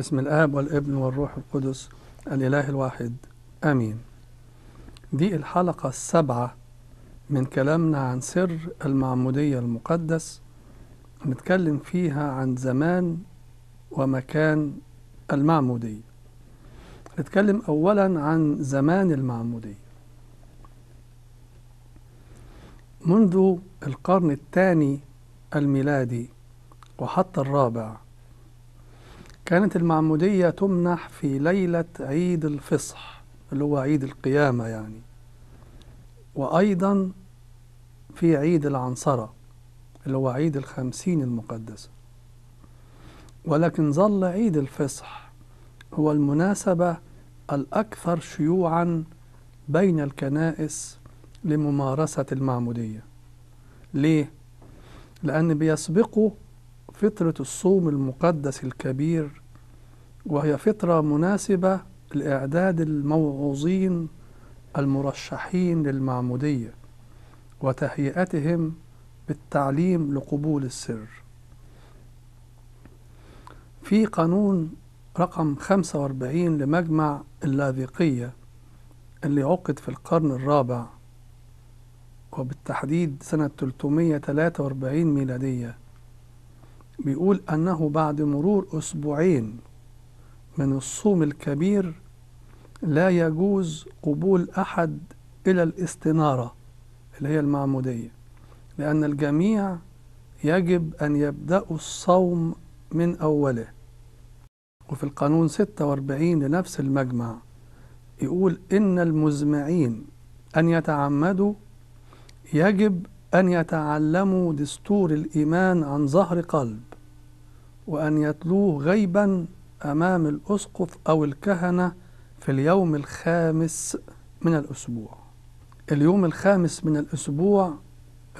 باسم الآب والابن والروح القدس الإله الواحد آمين دي الحلقة السابعة من كلامنا عن سر المعمودية المقدس نتكلم فيها عن زمان ومكان المعمودية نتكلم أولا عن زمان المعمودية منذ القرن الثاني الميلادي وحتى الرابع كانت المعمودية تمنح في ليلة عيد الفصح اللي هو عيد القيامة يعني وأيضا في عيد العنصرة اللي هو عيد الخمسين المقدسة ولكن ظل عيد الفصح هو المناسبة الأكثر شيوعا بين الكنائس لممارسة المعمودية ليه؟ لأن بيسبقه فطرة الصوم المقدس الكبير وهي فترة مناسبة لإعداد الموعوظين المرشحين للمعمودية وتهيئتهم بالتعليم لقبول السر في قانون رقم 45 لمجمع اللاذقية اللي عقد في القرن الرابع وبالتحديد سنة 343 ميلادية بيقول أنه بعد مرور أسبوعين من الصوم الكبير لا يجوز قبول أحد إلى الاستنارة اللي هي المعمودية لأن الجميع يجب أن يبدأوا الصوم من أوله وفي القانون 46 لنفس المجمع يقول إن المزمعين أن يتعمدوا يجب أن يتعلموا دستور الإيمان عن ظهر قلب وأن يتلوه غيبا أمام الأسقف أو الكهنة في اليوم الخامس من الأسبوع اليوم الخامس من الأسبوع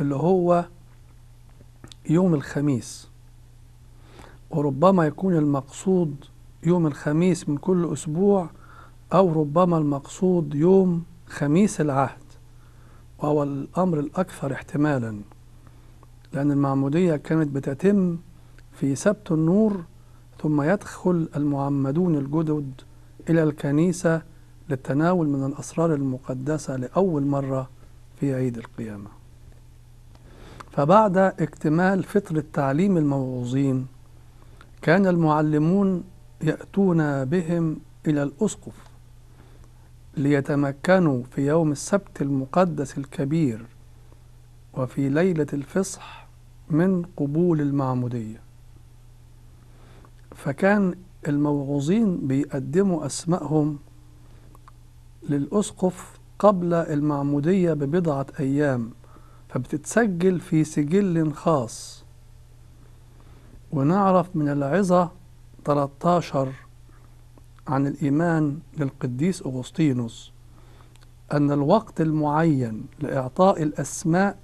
اللي هو يوم الخميس وربما يكون المقصود يوم الخميس من كل أسبوع أو ربما المقصود يوم خميس العهد وهو الأمر الأكثر احتمالا لأن المعمودية كانت بتتم في سبت النور ثم يدخل المعمدون الجدد إلى الكنيسة للتناول من الأسرار المقدسة لأول مرة في عيد القيامة فبعد اكتمال فترة تعليم الموعوظين كان المعلمون يأتون بهم إلى الأسقف ليتمكنوا في يوم السبت المقدس الكبير وفي ليلة الفصح من قبول المعمودية فكان الموعوظين بيقدموا أسمائهم للأسقف قبل المعمودية ببضعة أيام فبتتسجل في سجل خاص ونعرف من العظة 13 عن الإيمان للقديس أغسطينوس أن الوقت المعين لإعطاء الأسماء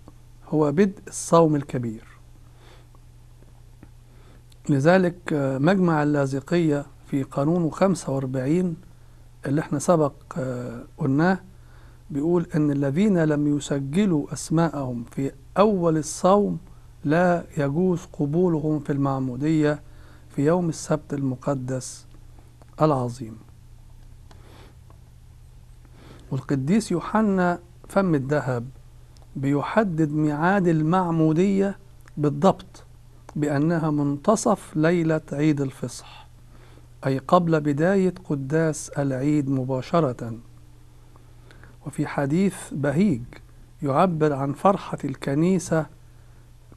هو بدء الصوم الكبير لذلك آه، مجمع اللاذقية في قانون 45 اللي احنا سبق آه، قلناه بيقول ان الذين لم يسجلوا اسماءهم في اول الصوم لا يجوز قبولهم في المعمودية في يوم السبت المقدس العظيم والقديس يوحنا فم الذهب بيحدد ميعاد المعمودية بالضبط بأنها منتصف ليلة عيد الفصح أي قبل بداية قداس العيد مباشرة وفي حديث بهيج يعبر عن فرحة الكنيسة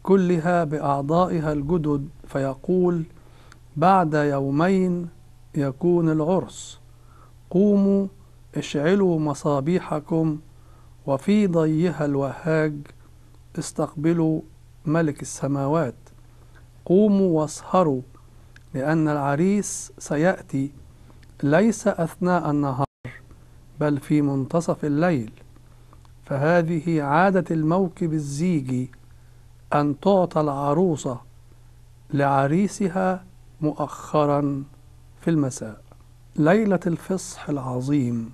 كلها بأعضائها الجدد فيقول بعد يومين يكون العرس قوموا اشعلوا مصابيحكم وفي ضيها الوهاج استقبلوا ملك السماوات قوموا واسهروا لأن العريس سيأتي ليس أثناء النهار بل في منتصف الليل فهذه عادة الموكب الزيجي أن تعطى العروسة لعريسها مؤخرا في المساء ليلة الفصح العظيم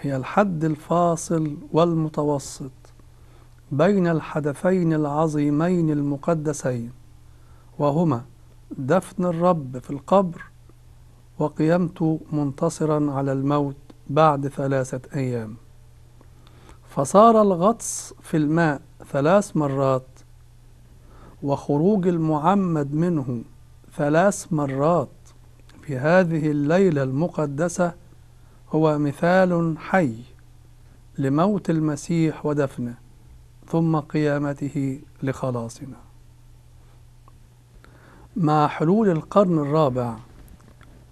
هي الحد الفاصل والمتوسط بين الحدثين العظيمين المقدسين وهما دفن الرب في القبر وقيامته منتصرا على الموت بعد ثلاثة أيام فصار الغطس في الماء ثلاث مرات وخروج المعمد منه ثلاث مرات في هذه الليلة المقدسة هو مثال حي لموت المسيح ودفنه ثم قيامته لخلاصنا مع حلول القرن الرابع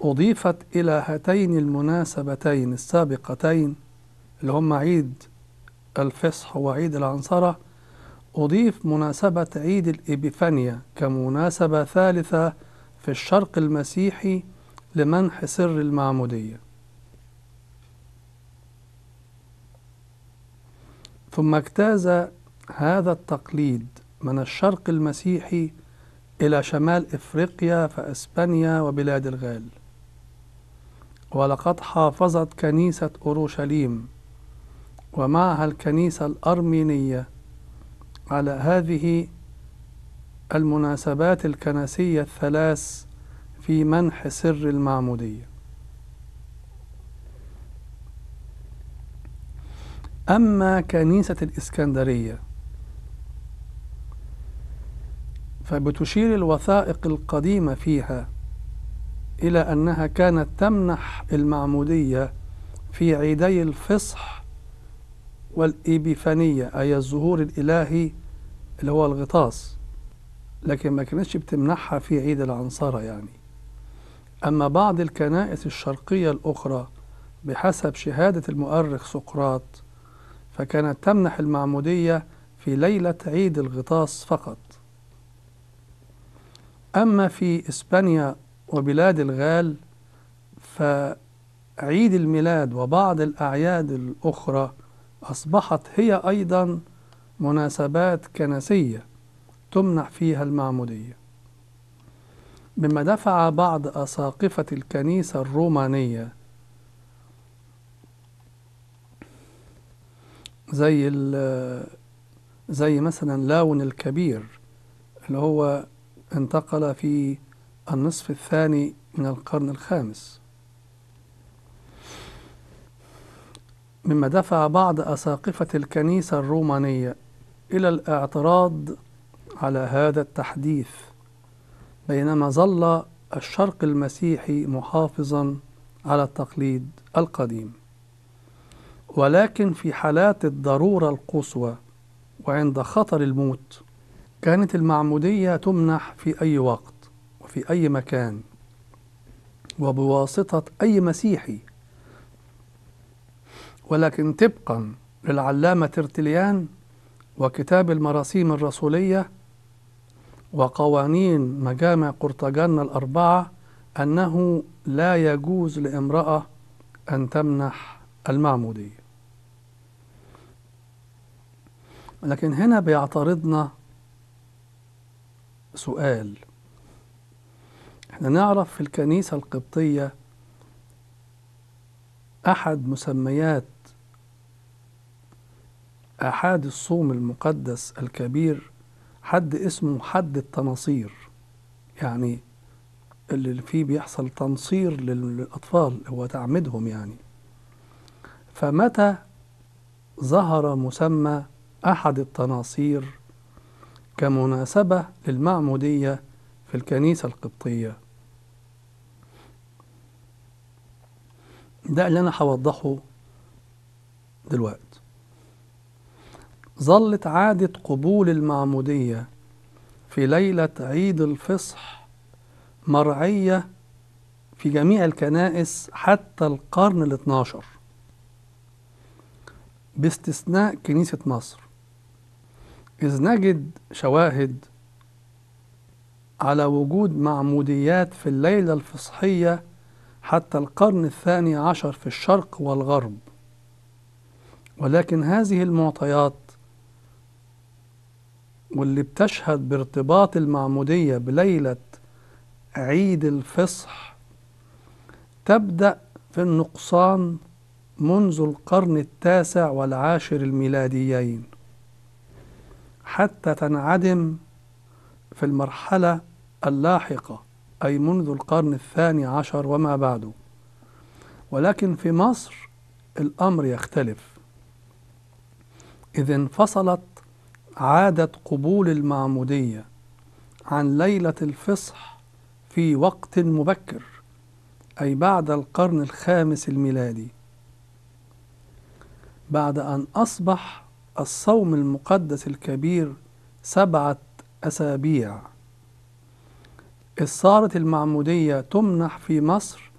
أضيفت إلى هاتين المناسبتين السابقتين اللي هم عيد الفصح وعيد العنصرة أضيف مناسبة عيد الإبيفانيا كمناسبة ثالثة في الشرق المسيحي لمنح سر المعمودية ثم اجتاز هذا التقليد من الشرق المسيحي إلى شمال إفريقيا فإسبانيا وبلاد الغال ولقد حافظت كنيسة أورشليم ومعها الكنيسة الأرمينية على هذه المناسبات الكنسية الثلاث في منح سر المعمودية أما كنيسة الإسكندرية فبتشير الوثائق القديمة فيها إلى أنها كانت تمنح المعمودية في عيدي الفصح والإبيفانية أي الظهور الإلهي اللي هو الغطاس لكن ما كانتش بتمنحها في عيد العنصرة يعني أما بعض الكنائس الشرقية الأخرى بحسب شهادة المؤرخ سقراط فكانت تمنح المعمودية في ليلة عيد الغطاس فقط أما في إسبانيا وبلاد الغال فعيد الميلاد وبعض الأعياد الأخرى أصبحت هي أيضا مناسبات كنسية تمنح فيها المعمودية مما دفع بعض أساقفة الكنيسة الرومانية زي زي مثلا لاون الكبير اللي هو انتقل في النصف الثاني من القرن الخامس مما دفع بعض أساقفة الكنيسة الرومانية إلى الاعتراض على هذا التحديث بينما ظل الشرق المسيحي محافظا على التقليد القديم ولكن في حالات الضرورة القصوى وعند خطر الموت كانت المعمودية تمنح في أي وقت وفي أي مكان وبواسطة أي مسيحي ولكن طبقا للعلامة ترتليان وكتاب المراسيم الرسولية وقوانين مجامع قرطاجنة الأربعة أنه لا يجوز لامرأة أن تمنح المعمودية لكن هنا بيعترضنا سؤال احنا نعرف في الكنيسة القبطية أحد مسميات أحاد الصوم المقدس الكبير حد اسمه حد التناصير يعني اللي فيه بيحصل تنصير للأطفال هو تعمدهم يعني فمتى ظهر مسمى أحد التناصير كمناسبة للمعمودية في الكنيسة القبطية ده اللي أنا هوضحه دلوقتي ظلت عادة قبول المعمودية في ليلة عيد الفصح مرعية في جميع الكنائس حتى القرن الاثناشر باستثناء كنيسة مصر إذ نجد شواهد على وجود معموديات في الليلة الفصحية حتى القرن الثاني عشر في الشرق والغرب ولكن هذه المعطيات واللي بتشهد بارتباط المعمودية بليلة عيد الفصح تبدأ في النقصان منذ القرن التاسع والعاشر الميلاديين حتى تنعدم في المرحلة اللاحقة أي منذ القرن الثاني عشر وما بعده ولكن في مصر الأمر يختلف إذ انفصلت عادة قبول المعمودية عن ليلة الفصح في وقت مبكر أي بعد القرن الخامس الميلادي بعد أن أصبح الصوم المقدس الكبير سبعة أسابيع الصارة المعمودية تمنح في مصر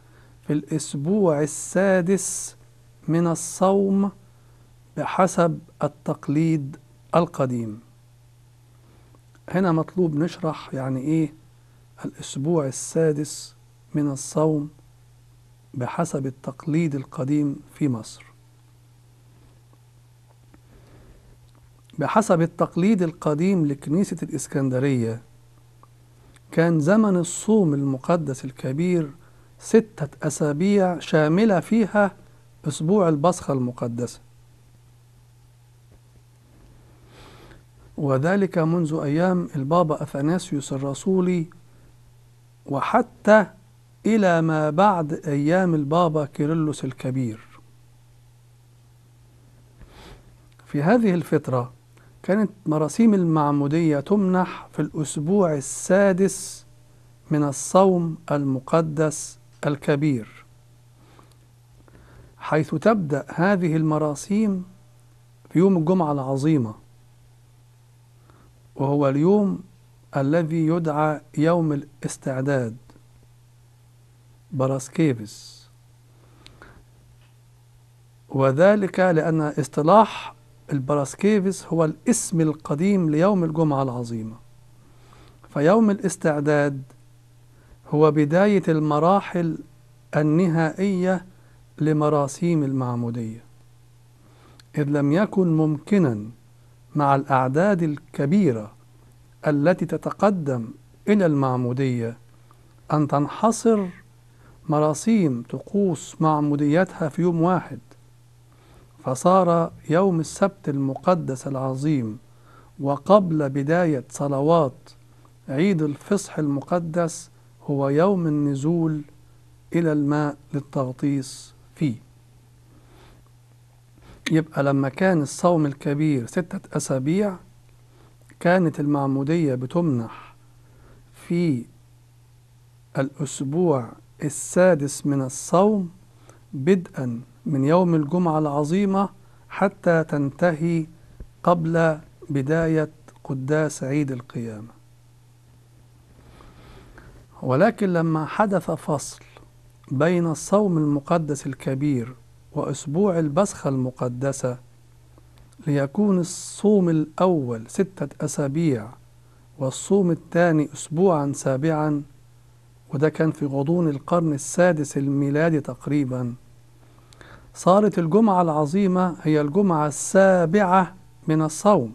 في الأسبوع السادس من الصوم بحسب التقليد القديم هنا مطلوب نشرح يعني إيه الأسبوع السادس من الصوم بحسب التقليد القديم في مصر بحسب التقليد القديم لكنيسة الإسكندرية كان زمن الصوم المقدس الكبير ستة أسابيع شاملة فيها أسبوع البصخة المقدسة وذلك منذ أيام البابا أثناسيوس الرسولي وحتى إلى ما بعد أيام البابا كيرلس الكبير في هذه الفترة كانت مراسيم المعمودية تمنح في الأسبوع السادس من الصوم المقدس الكبير حيث تبدأ هذه المراسيم في يوم الجمعة العظيمة وهو اليوم الذي يدعى يوم الاستعداد براسكيفس وذلك لأن اصطلاح البراسكيفس هو الاسم القديم ليوم الجمعة العظيمة فيوم الاستعداد هو بداية المراحل النهائية لمراسيم المعمودية إذ لم يكن ممكنا مع الأعداد الكبيرة التي تتقدم إلى المعمودية أن تنحصر مراسيم طقوس معموديتها في يوم واحد فصار يوم السبت المقدس العظيم وقبل بداية صلوات عيد الفصح المقدس هو يوم النزول إلى الماء للتغطيس فيه يبقى لما كان الصوم الكبير ستة أسابيع كانت المعمودية بتمنح في الأسبوع السادس من الصوم بدءا من يوم الجمعة العظيمة حتى تنتهي قبل بداية قداس عيد القيامة ولكن لما حدث فصل بين الصوم المقدس الكبير وأسبوع البسخة المقدسة ليكون الصوم الأول ستة أسابيع والصوم الثاني أسبوعا سابعا وده كان في غضون القرن السادس الميلادي تقريبا صارت الجمعة العظيمة هي الجمعة السابعة من الصوم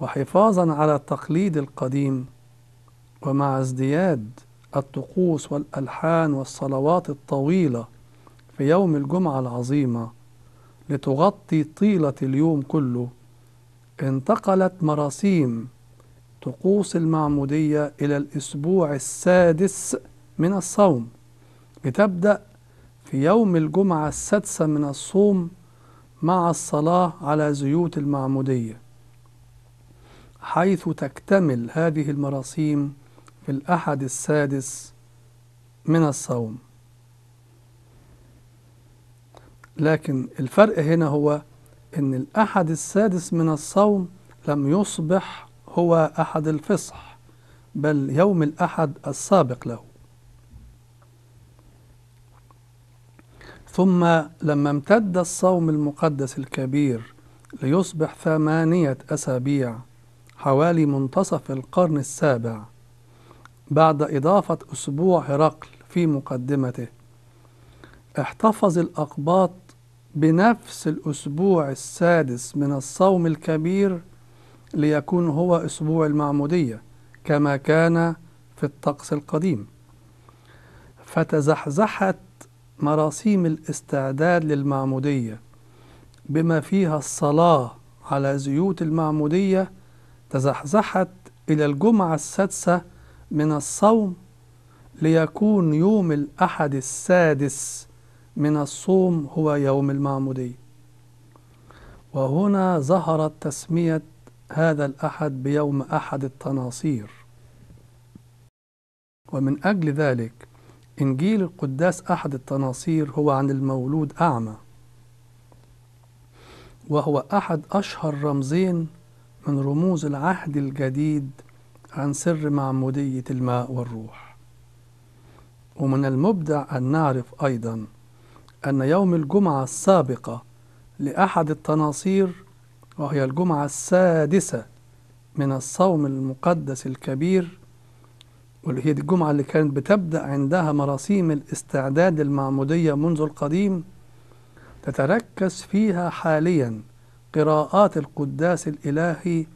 وحفاظا على التقليد القديم ومع ازدياد الطقوس والألحان والصلوات الطويلة في يوم الجمعة العظيمة لتغطي طيلة اليوم كله انتقلت مراسيم طقوس المعمودية إلى الأسبوع السادس من الصوم لتبدأ في يوم الجمعة السادسة من الصوم مع الصلاة على زيوت المعمودية حيث تكتمل هذه المراسيم في الأحد السادس من الصوم لكن الفرق هنا هو أن الأحد السادس من الصوم لم يصبح هو أحد الفصح بل يوم الأحد السابق له ثم لما امتد الصوم المقدس الكبير ليصبح ثمانية أسابيع حوالي منتصف القرن السابع بعد إضافة أسبوع هرقل في مقدمته احتفظ الأقباط بنفس الأسبوع السادس من الصوم الكبير ليكون هو أسبوع المعمودية كما كان في الطقس القديم فتزحزحت مراسيم الاستعداد للمعمودية بما فيها الصلاة على زيوت المعمودية تزحزحت إلى الجمعة السادسة من الصوم ليكون يوم الأحد السادس من الصوم هو يوم المعمودية وهنا ظهرت تسمية هذا الأحد بيوم أحد التناصير ومن أجل ذلك إنجيل القداس أحد التناصير هو عن المولود أعمى وهو أحد أشهر رمزين من رموز العهد الجديد عن سر معمودية الماء والروح ومن المبدع أن نعرف أيضا أن يوم الجمعة السابقة لأحد التناصير وهي الجمعة السادسة من الصوم المقدس الكبير واللي هي دي الجمعة اللي كانت بتبدأ عندها مراسيم الاستعداد المعمودية منذ القديم تتركز فيها حاليا قراءات القداس الإلهي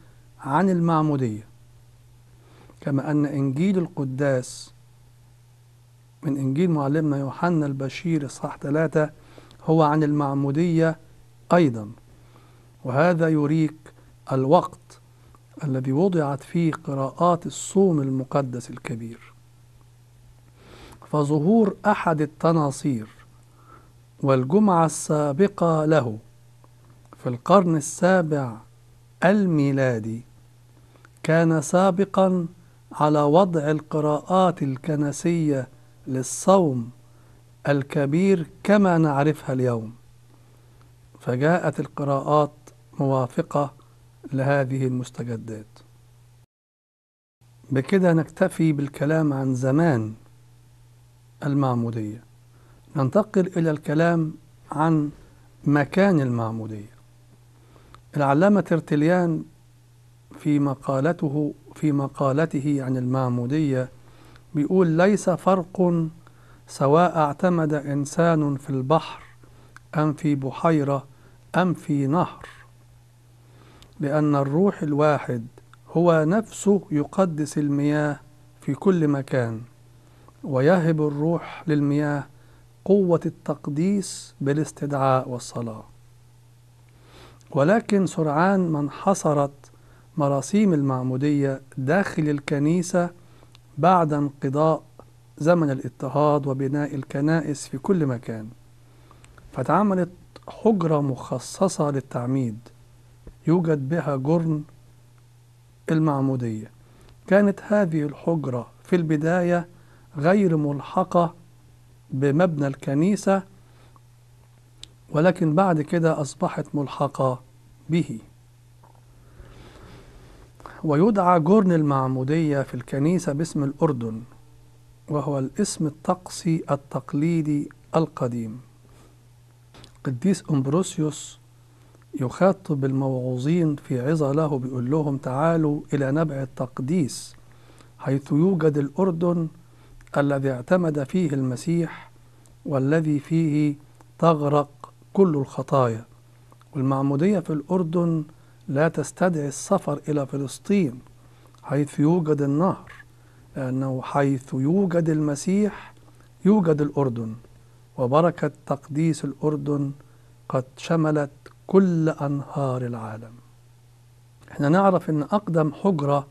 عن المعمودية كما أن إنجيل القداس من إنجيل معلمنا يوحنا البشير إصحاح ثلاثة هو عن المعمودية أيضا وهذا يريك الوقت الذي وضعت فيه قراءات الصوم المقدس الكبير فظهور أحد التناصير والجمعة السابقة له في القرن السابع الميلادي كان سابقا على وضع القراءات الكنسية للصوم الكبير كما نعرفها اليوم فجاءت القراءات موافقة لهذه المستجدات بكده نكتفي بالكلام عن زمان المعمودية ننتقل إلى الكلام عن مكان المعمودية العلامة ترتليان في مقالته في مقالته عن المعمودية بيقول ليس فرق سواء اعتمد إنسان في البحر أم في بحيرة أم في نهر لأن الروح الواحد هو نفسه يقدس المياه في كل مكان ويهب الروح للمياه قوة التقديس بالاستدعاء والصلاة ولكن سرعان ما انحصرت مراسيم المعمودية داخل الكنيسة بعد انقضاء زمن الاضطهاد وبناء الكنائس في كل مكان فتعملت حجرة مخصصة للتعميد يوجد بها جرن المعمودية كانت هذه الحجرة في البداية غير ملحقة بمبنى الكنيسة ولكن بعد كده أصبحت ملحقة به ويدعى جرن المعمودية في الكنيسة باسم الأردن وهو الاسم الطقسي التقليدي القديم قديس أمبروسيوس يخاطب الموعوظين في عظة له بيقول لهم تعالوا إلى نبع التقديس حيث يوجد الأردن الذي اعتمد فيه المسيح والذي فيه تغرق كل الخطايا والمعمودية في الأردن لا تستدعي السفر إلى فلسطين حيث يوجد النهر لأنه حيث يوجد المسيح يوجد الأردن وبركة تقديس الأردن قد شملت كل أنهار العالم احنا نعرف أن أقدم حجرة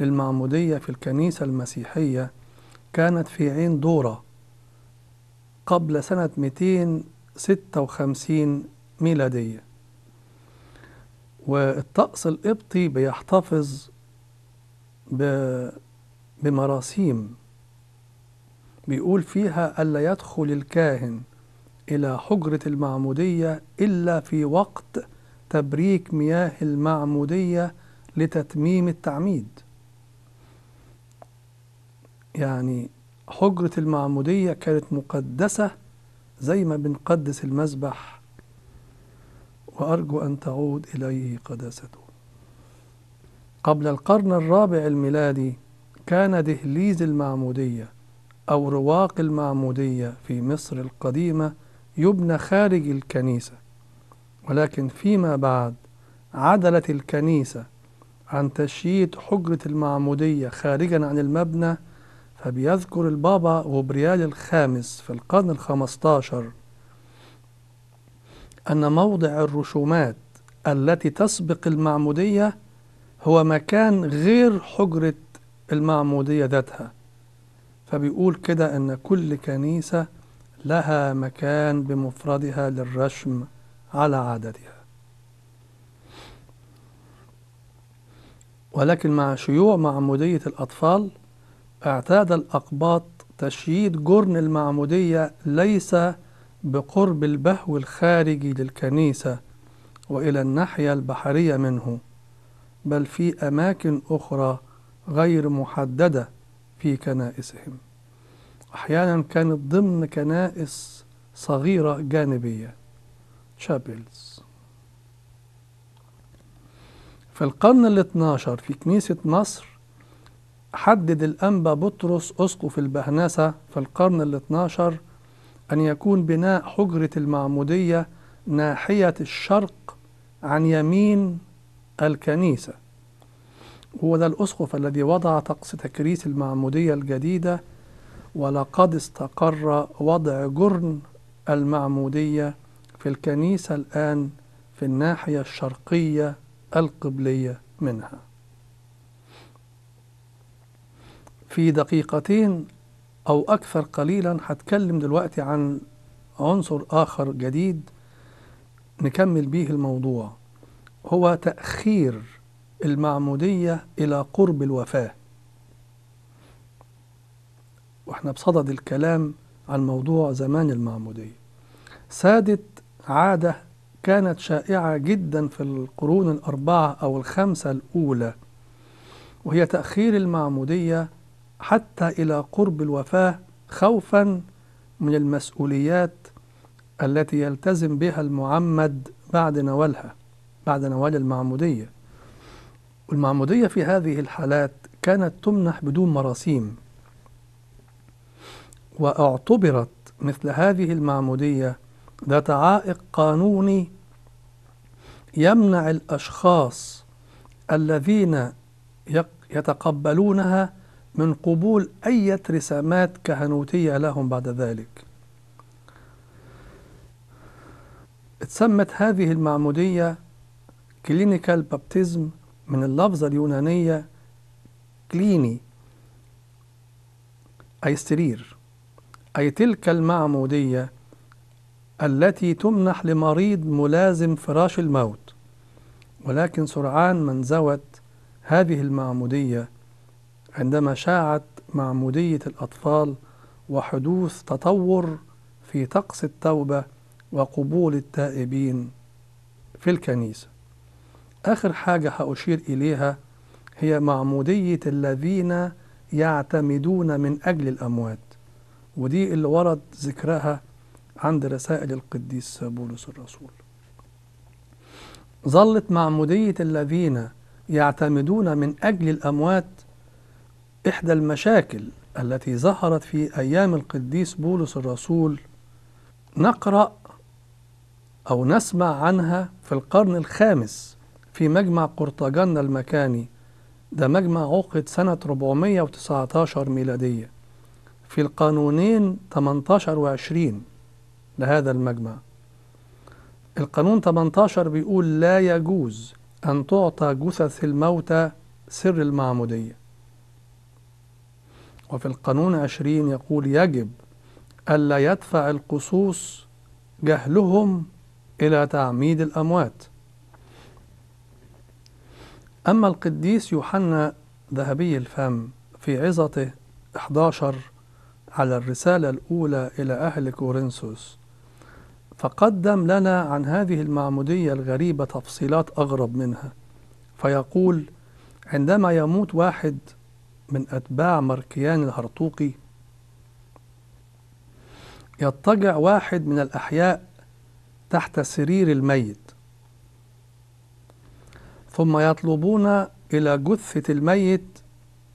للمعمودية في الكنيسة المسيحية كانت في عين دورة قبل سنة 256 ميلادية والطقس القبطي بيحتفظ بمراسيم بيقول فيها ألا يدخل الكاهن إلى حجرة المعمودية إلا في وقت تبريك مياه المعمودية لتتميم التعميد يعني حجرة المعمودية كانت مقدسة زي ما بنقدس المذبح وأرجو أن تعود إليه قداسته قبل القرن الرابع الميلادي كان دهليز المعمودية أو رواق المعمودية في مصر القديمة يبنى خارج الكنيسة ولكن فيما بعد عدلت الكنيسة عن تشييد حجرة المعمودية خارجا عن المبنى فبيذكر البابا غبريال الخامس في القرن الخمستاشر أن موضع الرسومات التي تسبق المعمودية هو مكان غير حجرة المعمودية ذاتها فبيقول كده أن كل كنيسة لها مكان بمفردها للرشم على عددها ولكن مع شيوع معمودية الأطفال اعتاد الأقباط تشييد جرن المعمودية ليس بقرب البهو الخارجي للكنيسة وإلى الناحية البحرية منه بل في أماكن أخرى غير محددة في كنائسهم أحيانا كانت ضمن كنائس صغيرة جانبية تشابلز في القرن ال 12 في كنيسة مصر حدد الأنبا بطرس أسقف البهنسة في القرن ال 12 أن يكون بناء حجرة المعمودية ناحية الشرق عن يمين الكنيسة هو ده الأسقف الذي وضع طقس تكريس المعمودية الجديدة ولقد استقر وضع جرن المعمودية في الكنيسة الآن في الناحية الشرقية القبلية منها في دقيقتين أو أكثر قليلا هتكلم دلوقتي عن عنصر آخر جديد نكمل بيه الموضوع هو تأخير المعمودية إلى قرب الوفاة واحنا بصدد الكلام عن موضوع زمان المعمودية سادت عادة كانت شائعة جدا في القرون الأربعة أو الخمسة الأولى وهي تأخير المعمودية حتى إلى قرب الوفاة خوفا من المسؤوليات التي يلتزم بها المعمد بعد نوالها بعد نوال المعمودية والمعمودية في هذه الحالات كانت تمنح بدون مراسيم واعتبرت مثل هذه المعمودية ذات عائق قانوني يمنع الأشخاص الذين يتقبلونها من قبول أي رسامات كهنوتية لهم بعد ذلك اتسمت هذه المعمودية كلينيكال بابتزم من اللفظة اليونانية كليني أي سرير أي تلك المعمودية التي تمنح لمريض ملازم فراش الموت ولكن سرعان ما انزوت هذه المعمودية عندما شاعت معمودية الأطفال وحدوث تطور في طقس التوبة وقبول التائبين في الكنيسة آخر حاجة هأشير إليها هي معمودية الذين يعتمدون من أجل الأموات ودي اللي ورد ذكرها عند رسائل القديس بولس الرسول ظلت معمودية الذين يعتمدون من أجل الأموات إحدى المشاكل التي ظهرت في أيام القديس بولس الرسول نقرأ أو نسمع عنها في القرن الخامس في مجمع قرطاجنة المكاني ده مجمع عقد سنة 419 ميلادية في القانونين 18 و20 لهذا المجمع القانون 18 بيقول لا يجوز أن تعطى جثث الموتى سر المعمودية وفي القانون 20 يقول يجب ألا يدفع القصوص جهلهم إلى تعميد الأموات أما القديس يوحنا ذهبي الفم في عظته 11 على الرسالة الأولى إلى أهل كورنثوس فقدم لنا عن هذه المعمودية الغريبة تفصيلات أغرب منها فيقول عندما يموت واحد من أتباع مركيان الهرطوقي يضطجع واحد من الأحياء تحت سرير الميت ثم يطلبون إلى جثة الميت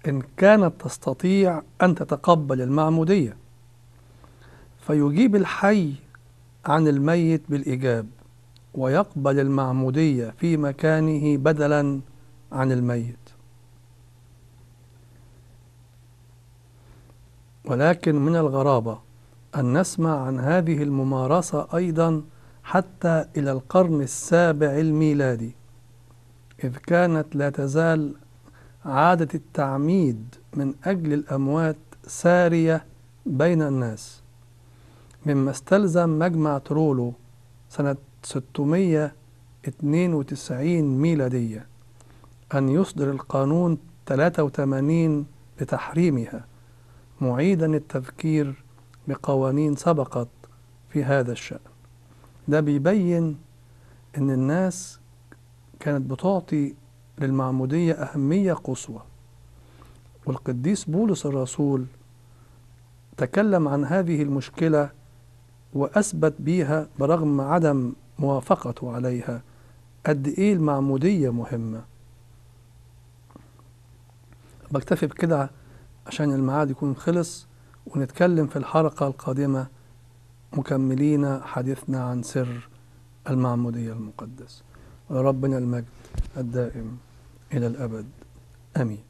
إن كانت تستطيع أن تتقبل المعمودية فيجيب الحي عن الميت بالإيجاب ويقبل المعمودية في مكانه بدلا عن الميت ولكن من الغرابة أن نسمع عن هذه الممارسة أيضا حتى إلى القرن السابع الميلادي إذ كانت لا تزال عادة التعميد من أجل الأموات سارية بين الناس مما استلزم مجمع ترولو سنة 692 ميلادية أن يصدر القانون 83 لتحريمها معيدا التذكير بقوانين سبقت في هذا الشأن ده بيبين إن الناس كانت بتعطي للمعمودية أهمية قصوى والقديس بولس الرسول تكلم عن هذه المشكلة وأثبت بيها برغم عدم موافقته عليها قد إيه المعمودية مهمة بكتفي بكده عشان الميعاد يكون خلص ونتكلم في الحلقة القادمة مكملين حديثنا عن سر المعمودية المقدس ربنا المجد الدائم إلى الأبد آمين